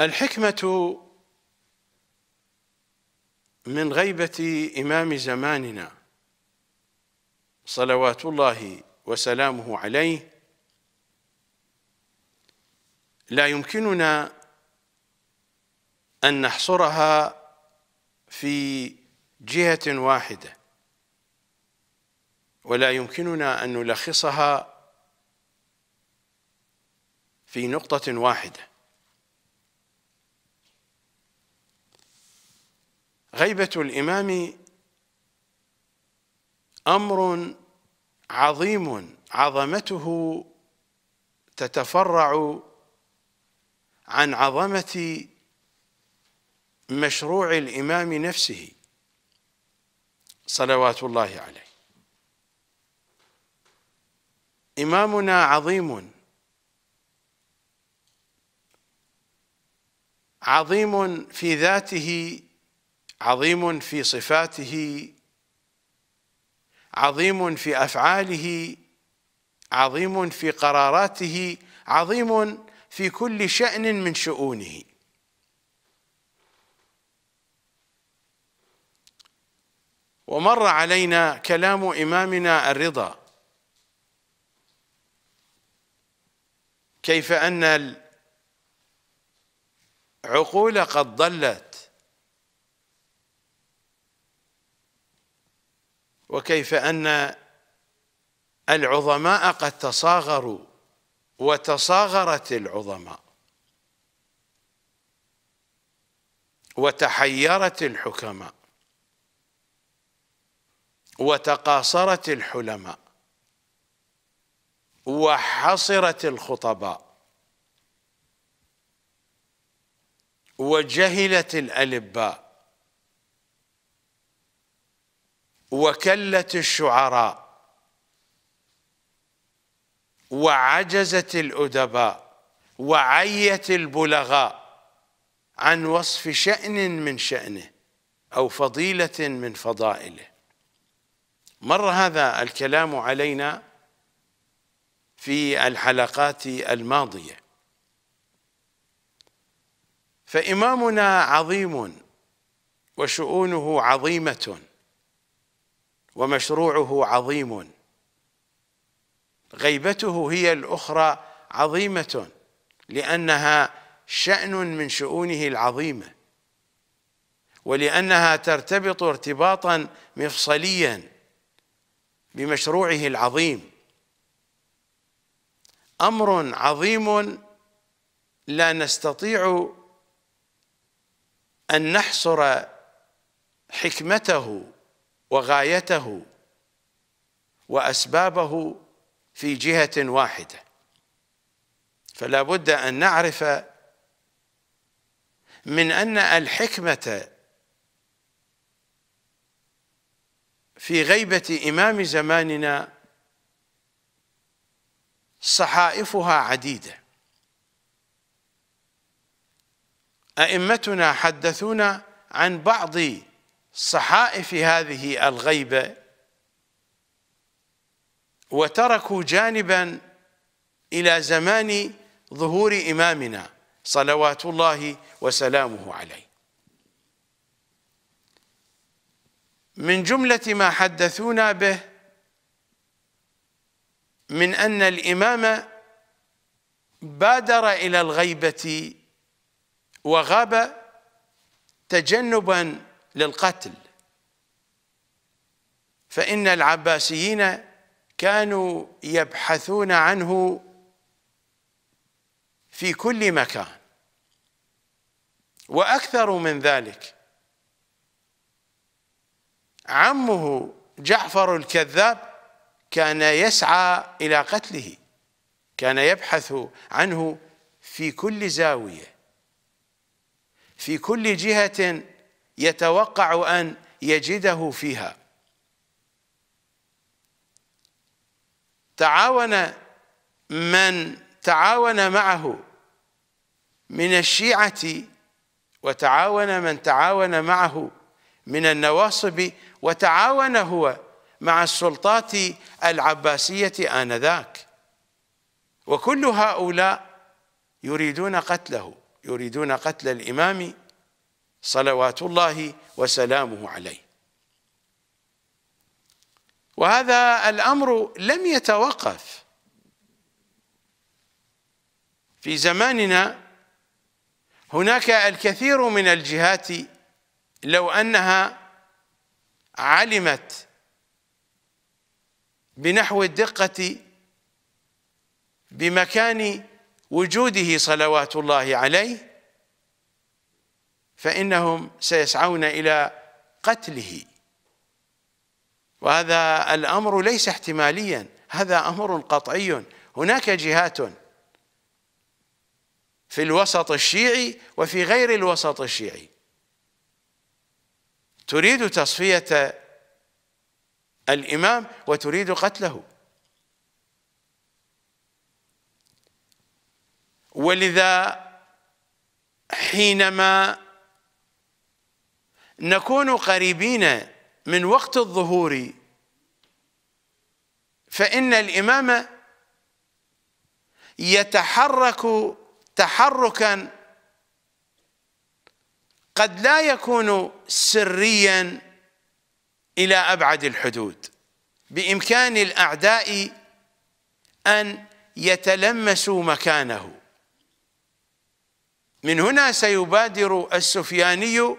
الحكمة من غيبة إمام زماننا صلوات الله وسلامه عليه لا يمكننا أن نحصرها في جهة واحدة ولا يمكننا أن نلخصها في نقطة واحدة غيبة الإمام أمر عظيم عظمته تتفرع عن عظمة مشروع الإمام نفسه صلوات الله عليه إمامنا عظيم عظيم في ذاته عظيم في صفاته عظيم في افعاله عظيم في قراراته عظيم في كل شان من شؤونه ومر علينا كلام امامنا الرضا كيف ان العقول قد ضلت وكيف ان العظماء قد تصاغروا وتصاغرت العظماء وتحيرت الحكماء وتقاصرت الحلماء وحصرت الخطباء وجهلت الألباء وكلت الشعراء وعجزت الأدباء وعيت البلغاء عن وصف شأن من شأنه أو فضيلة من فضائله مر هذا الكلام علينا في الحلقات الماضية فإمامنا عظيم وشؤونه عظيمة ومشروعه عظيم غيبته هي الأخرى عظيمة لأنها شأن من شؤونه العظيمة ولأنها ترتبط ارتباطا مفصليا بمشروعه العظيم أمر عظيم لا نستطيع أن نحصر حكمته وغايته وأسبابه في جهة واحدة فلا بد أن نعرف من أن الحكمة في غيبة إمام زماننا صحائفها عديدة أئمتنا حدثونا عن بعض صحائف هذه الغيبة وتركوا جانبا إلى زمان ظهور إمامنا صلوات الله وسلامه عليه من جملة ما حدثونا به من أن الإمام بادر إلى الغيبة وغاب تجنباً للقتل فإن العباسيين كانوا يبحثون عنه في كل مكان وأكثر من ذلك عمه جعفر الكذاب كان يسعى إلى قتله كان يبحث عنه في كل زاوية في كل جهة يتوقع أن يجده فيها تعاون من تعاون معه من الشيعة وتعاون من تعاون معه من النواصب وتعاون هو مع السلطات العباسية آنذاك وكل هؤلاء يريدون قتله يريدون قتل الإمام صلوات الله وسلامه عليه وهذا الأمر لم يتوقف في زماننا هناك الكثير من الجهات لو أنها علمت بنحو الدقة بمكان وجوده صلوات الله عليه فإنهم سيسعون إلى قتله وهذا الأمر ليس احتماليا هذا أمر قطعي هناك جهات في الوسط الشيعي وفي غير الوسط الشيعي تريد تصفية الإمام وتريد قتله ولذا حينما نكون قريبين من وقت الظهور فإن الإمام يتحرك تحركا قد لا يكون سريا إلى أبعد الحدود بإمكان الأعداء أن يتلمسوا مكانه من هنا سيبادر السفياني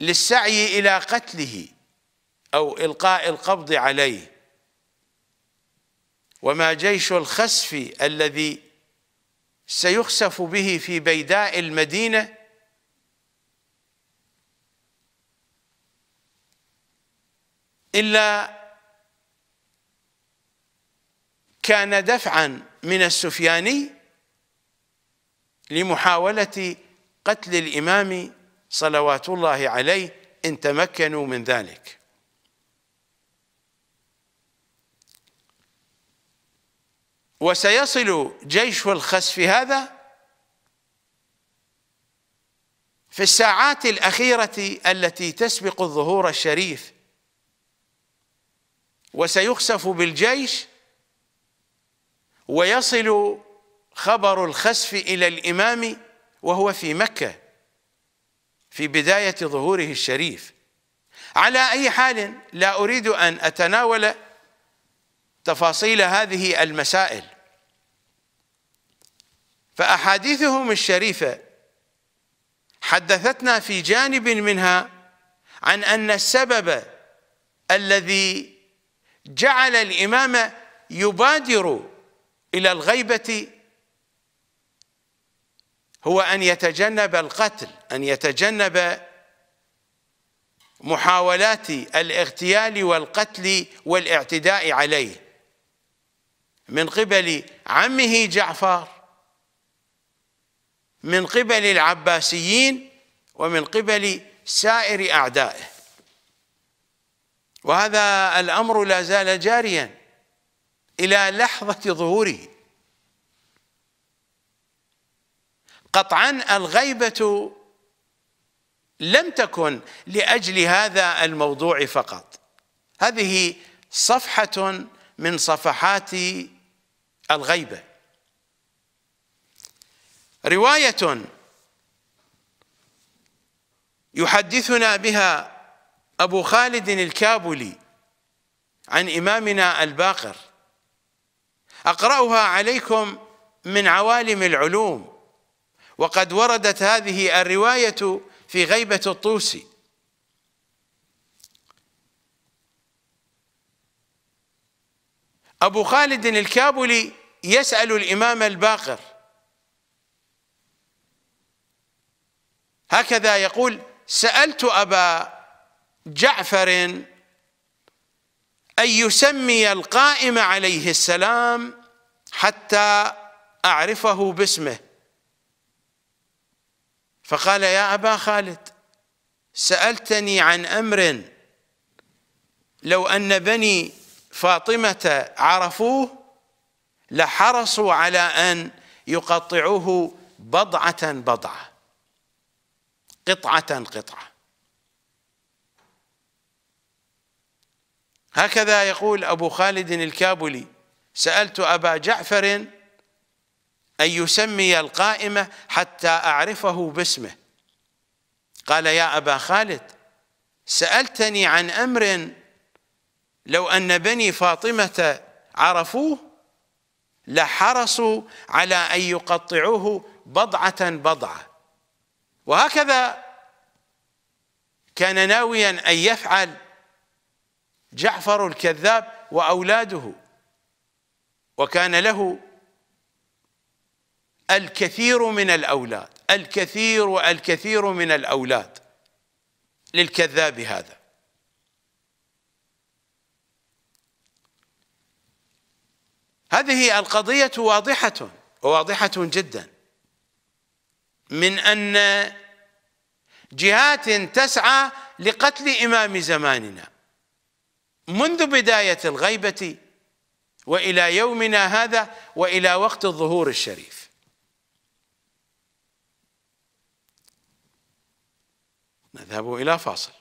للسعي إلى قتله أو إلقاء القبض عليه وما جيش الخسف الذي سيخسف به في بيداء المدينة إلا كان دفعا من السفياني لمحاولة قتل الإمام صلوات الله عليه إن تمكنوا من ذلك وسيصل جيش الخسف هذا في الساعات الأخيرة التي تسبق الظهور الشريف وسيخسف بالجيش ويصل خبر الخسف إلى الإمام وهو في مكة في بداية ظهوره الشريف على أي حال لا أريد أن أتناول تفاصيل هذه المسائل فأحاديثهم الشريفة حدثتنا في جانب منها عن أن السبب الذي جعل الإمام يبادر إلى الغيبة هو أن يتجنب القتل أن يتجنب محاولات الاغتيال والقتل والاعتداء عليه من قبل عمه جعفر من قبل العباسيين ومن قبل سائر أعدائه وهذا الأمر لا زال جاريا إلى لحظة ظهوره قطعا الغيبة لم تكن لأجل هذا الموضوع فقط هذه صفحة من صفحات الغيبة رواية يحدثنا بها أبو خالد الكابلي عن إمامنا الباقر أقرأها عليكم من عوالم العلوم وقد وردت هذه الرواية في غيبة الطوسي أبو خالد الكابلي يسأل الإمام الباقر هكذا يقول سألت أبا جعفر أن يسمي القائم عليه السلام حتى أعرفه باسمه فقال يا أبا خالد سألتني عن أمر لو أن بني فاطمة عرفوه لحرصوا على أن يقطعوه بضعة بضعة قطعة قطعة هكذا يقول أبو خالد الكابلي سألت أبا جعفر أن يسمي القائمة حتى أعرفه باسمه قال يا أبا خالد سألتني عن أمر لو أن بني فاطمة عرفوه لحرصوا على أن يقطعوه بضعة بضعة وهكذا كان ناويا أن يفعل جعفر الكذاب وأولاده وكان له الكثير من الأولاد الكثير الكثير من الأولاد للكذاب هذا هذه القضية واضحة واضحة جدا من أن جهات تسعى لقتل إمام زماننا منذ بداية الغيبة وإلى يومنا هذا وإلى وقت الظهور الشريف نذهب إلى فاصل